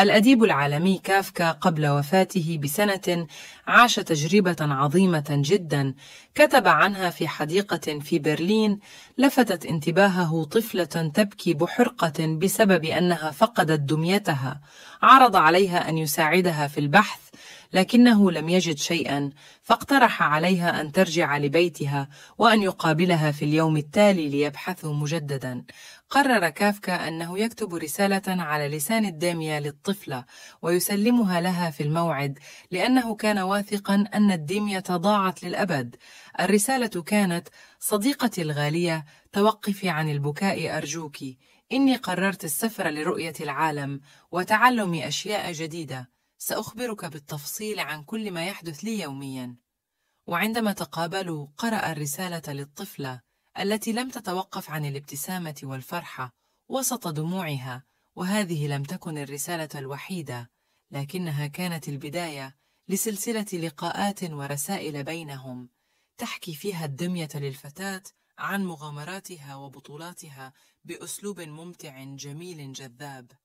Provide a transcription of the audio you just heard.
الأديب العالمي كافكا قبل وفاته بسنة عاش تجربة عظيمة جدا كتب عنها في حديقة في برلين لفتت انتباهه طفلة تبكي بحرقة بسبب أنها فقدت دميتها عرض عليها أن يساعدها في البحث لكنه لم يجد شيئا فاقترح عليها أن ترجع لبيتها وأن يقابلها في اليوم التالي ليبحثوا مجددا قرر كافكا أنه يكتب رسالة على لسان الدامية للطفلة ويسلمها لها في الموعد لأنه كان واثقا أن الدمية ضاعت للأبد الرسالة كانت صديقتي الغالية توقفي عن البكاء أرجوكِ إني قررت السفر لرؤية العالم وتعلم أشياء جديدة سأخبرك بالتفصيل عن كل ما يحدث لي يومياً. وعندما تقابلوا قرأ الرسالة للطفلة التي لم تتوقف عن الابتسامة والفرحة وسط دموعها وهذه لم تكن الرسالة الوحيدة لكنها كانت البداية لسلسلة لقاءات ورسائل بينهم تحكي فيها الدمية للفتاة عن مغامراتها وبطولاتها بأسلوب ممتع جميل جذاب